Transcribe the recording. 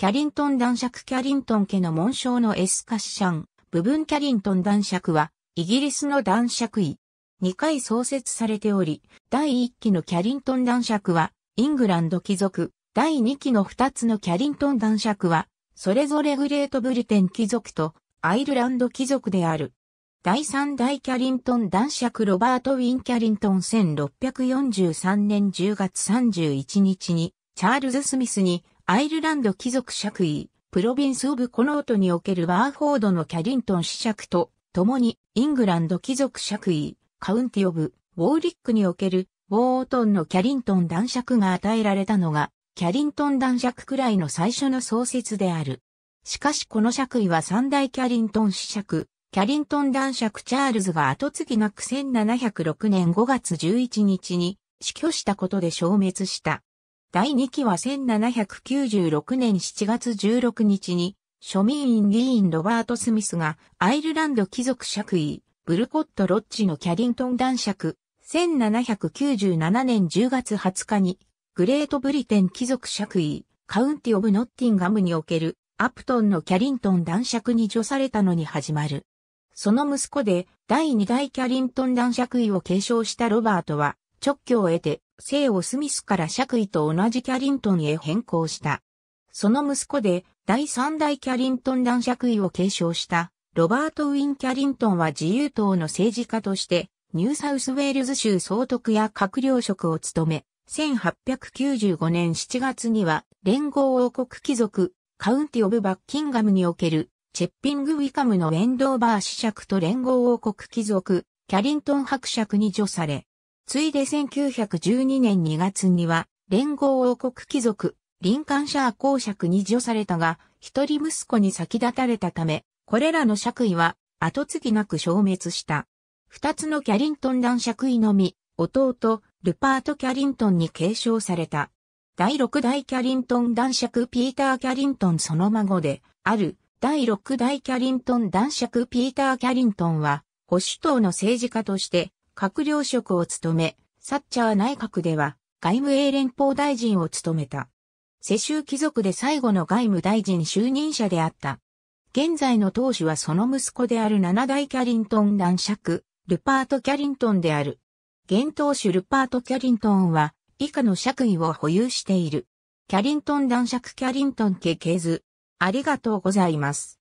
キャリントン男爵キャリントン家の紋章のエスカッシャン、部分キャリントン男爵は、イギリスの男爵位。2回創設されており、第1期のキャリントン男爵は、イングランド貴族、第2期の2つのキャリントン男爵は、それぞれグレートブリテン貴族とアイルランド貴族である。第3代キャリントン男爵ロバート・ウィン・キャリントン1643年10月31日に、チャールズ・スミスにアイルランド貴族爵位、プロビンス・オブ・コノートにおけるワーフォードのキャリントン子爵と、共にイングランド貴族爵位、カウンティ・オブ・ウォーリックにおけるウォートンのキャリントン男爵が与えられたのが、キャリントン男爵くらいの最初の創設である。しかしこの爵位は三大キャリントン子爵、キャリントン男爵チャールズが後継ぎなく1706年5月11日に死去したことで消滅した。第2期は1796年7月16日に、庶民院議員ロバート・スミスが、アイルランド貴族爵位、ブルコット・ロッジのキャリントン男爵、1797年10月20日に、グレートブリテン貴族爵位、カウンティ・オブ・ノッティンガムにおける、アプトンのキャリントン男爵に除されたのに始まる。その息子で、第2代キャリントン男爵位を継承したロバートは、直居を得て、姓をスミスから爵位と同じキャリントンへ変更した。その息子で第三代キャリントン男爵位を継承したロバート・ウィン・キャリントンは自由党の政治家としてニューサウスウェールズ州総督や閣僚職を務め、1895年7月には連合王国貴族カウンティ・オブ・バッキンガムにおけるチェッピング・ウィカムのウェンドーバー子爵と連合王国貴族キャリントン伯爵に除され、ついで1912年2月には、連合王国貴族、カンシャー公爵に除されたが、一人息子に先立たれたため、これらの爵位は、後継ぎなく消滅した。二つのキャリントン男爵位のみ、弟、ルパート・キャリントンに継承された。第六代キャリントン男爵ピーター・キャリントンその孫で、ある、第六代キャリントン男爵ピーター・キャリントンは、保守党の政治家として、閣僚職を務め、サッチャー内閣では外務英連邦大臣を務めた。世襲貴族で最後の外務大臣就任者であった。現在の当主はその息子である七代キャリントン男爵、ルパート・キャリントンである。現当主ルパート・キャリントンは以下の爵位を保有している。キャリントン男爵キャリントン家系図。ありがとうございます。